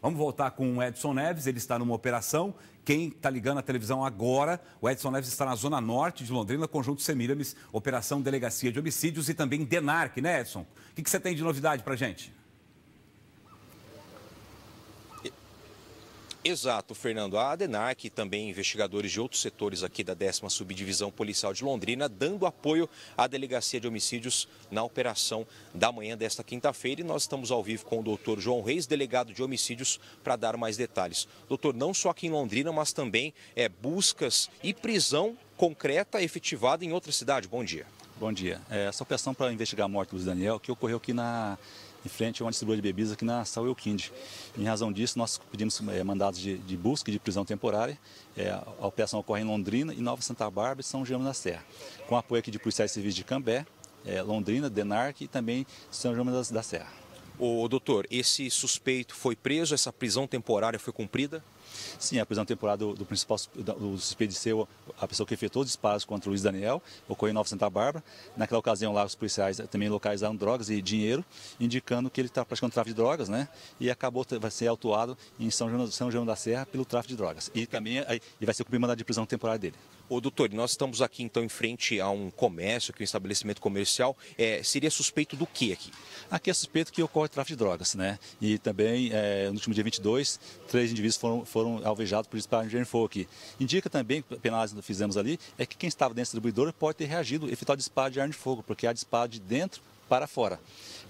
Vamos voltar com o Edson Neves, ele está numa operação. Quem está ligando a televisão agora, o Edson Neves está na zona norte de Londrina, conjunto Semiramis, Operação Delegacia de Homicídios e também DENARC, né, Edson? O que, que você tem de novidade para gente? Exato, Fernando. A ADENARC e também investigadores de outros setores aqui da 10 Subdivisão Policial de Londrina, dando apoio à Delegacia de Homicídios na operação da manhã desta quinta-feira. E nós estamos ao vivo com o doutor João Reis, delegado de homicídios, para dar mais detalhes. Doutor, não só aqui em Londrina, mas também é, buscas e prisão concreta efetivada em outra cidade. Bom dia. Bom dia. É, essa operação para investigar a morte do Luiz Daniel que ocorreu aqui na em frente a uma distribuidora de bebidas aqui na São Quinde. Em razão disso, nós pedimos é, mandados de, de busca e de prisão temporária. É, a operação ocorre em Londrina, e Nova Santa Bárbara e São João da Serra, com apoio aqui de policiais civis de Cambé, é, Londrina, Denarque e também São João da, da Serra. O doutor, esse suspeito foi preso, essa prisão temporária foi cumprida? Sim, a prisão temporária do, do principal do suspeito de ser a pessoa que efetuou os disparos contra o Luiz Daniel, ocorreu em Nova Santa Bárbara. Naquela ocasião lá, os policiais também localizaram drogas e dinheiro, indicando que ele está praticando tráfico de drogas, né? E acabou, vai ser autuado em São João, São João da Serra pelo tráfico de drogas. E também e vai ser cumprir mandado de prisão temporária dele. Ô, doutor, nós estamos aqui então em frente a um comércio, aqui um estabelecimento comercial. É, seria suspeito do que aqui? Aqui é suspeito que ocorre tráfico de drogas, né? E também, é, no último dia 22, três indivíduos foram, foram foram alvejados por disparo de fogo aqui. Indica também, pela análise que fizemos ali, é que quem estava dentro do distribuidor pode ter reagido, evitar o disparo de arma de fogo, porque há disparo de dentro para fora.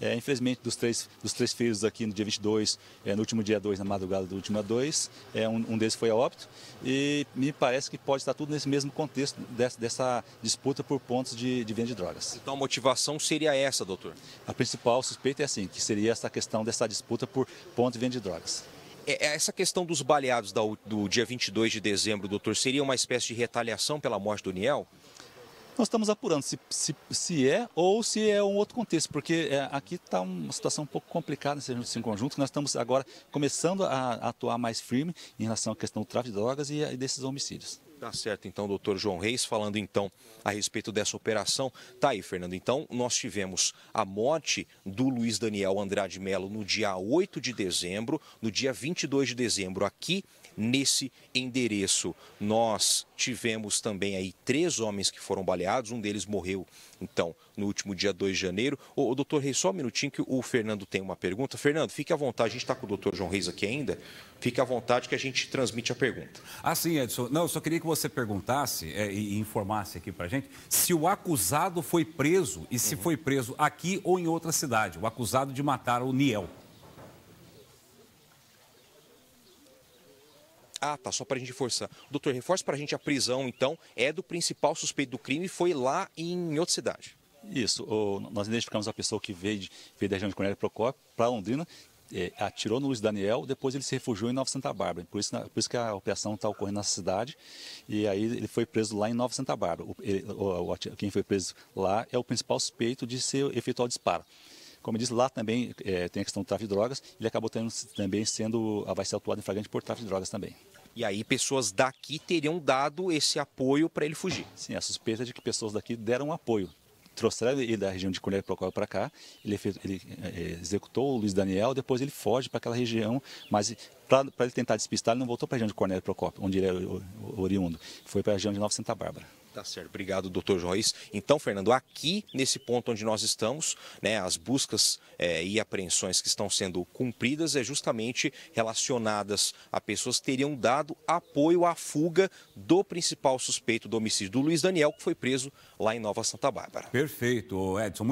É, infelizmente, dos três, dos três filhos aqui no dia 22, é, no último dia 2, na madrugada do último dia 2, é, um, um, deles foi a óbito. E me parece que pode estar tudo nesse mesmo contexto dessa, dessa disputa por pontos de, de, venda de drogas. Então a motivação seria essa, doutor? A principal suspeita é assim, que seria essa questão dessa disputa por pontos de venda de drogas. É, é, essa questão dos baleados do dia 22 de dezembro, doutor, seria uma espécie de retaliação pela morte do Niel? Nós estamos apurando se, se, se é ou se é um outro contexto, porque é, aqui está uma situação um pouco complicada nesse, nesse conjunto. Nós estamos agora começando a, a, atuar mais firme em relação à questão do tráfico de drogas e, e desses homicídios. Tá certo, então, doutor João Reis, falando então a respeito dessa operação. Tá aí, Fernando. Então, nós tivemos a morte do Luiz Daniel Andrade Melo no dia 8 de dezembro, no dia 22 de dezembro, aqui nesse endereço. Nós Tivemos também aí três homens que foram baleados, um deles morreu, então, no último dia 2 de janeiro. O doutor Reis, só um minutinho que o Fernando tem uma pergunta. Fernando, fique à vontade, a gente está com o doutor João Reis aqui ainda, fique à vontade que a gente transmite a pergunta. Ah, sim, Edson. Não, eu só queria que você perguntasse é, e informasse aqui para a gente se o acusado foi preso e se uhum. foi preso aqui ou em outra cidade, o acusado de matar o Niel. Ah, tá, só para a gente forçar. Doutor, reforça para a gente a prisão, então, é do principal suspeito do crime e foi lá em outra cidade. Isso, o, nós identificamos a pessoa que veio, de, veio da região de Cornélio Procópio para Londrina, é, atirou no Luiz Daniel, depois ele se refugiou em Nova Santa Bárbara. Por isso, por isso que a operação está ocorrendo nessa cidade. E aí ele foi preso lá em Nova Santa Bárbara. O, ele, o, quem foi preso lá é o principal suspeito de ser efetuado disparo. Como eu disse, lá também é, tem a questão do tráfico de drogas, ele acabou tendo, também sendo, ah, vai ser autuado em flagrante por tráfico de drogas também. E aí pessoas daqui teriam dado esse apoio para ele fugir? Sim, a suspeita é de que pessoas daqui deram apoio. Trouxeram ele da região de Cornélio Procópio para cá, ele, fez, ele é, executou o Luiz Daniel, depois ele foge para aquela região, mas para ele tentar despistar, ele não voltou para a região de Cornélio Procópio, onde ele era oriundo, foi para a região de Nova Santa Bárbara. Tá certo, obrigado, doutor Joyce. Então, Fernando, aqui nesse ponto onde nós estamos, né, as buscas é, e apreensões que estão sendo cumpridas é justamente relacionadas a pessoas que teriam dado apoio à fuga do principal suspeito do homicídio do Luiz Daniel, que foi preso lá em Nova Santa Bárbara. Perfeito, Edson. Muito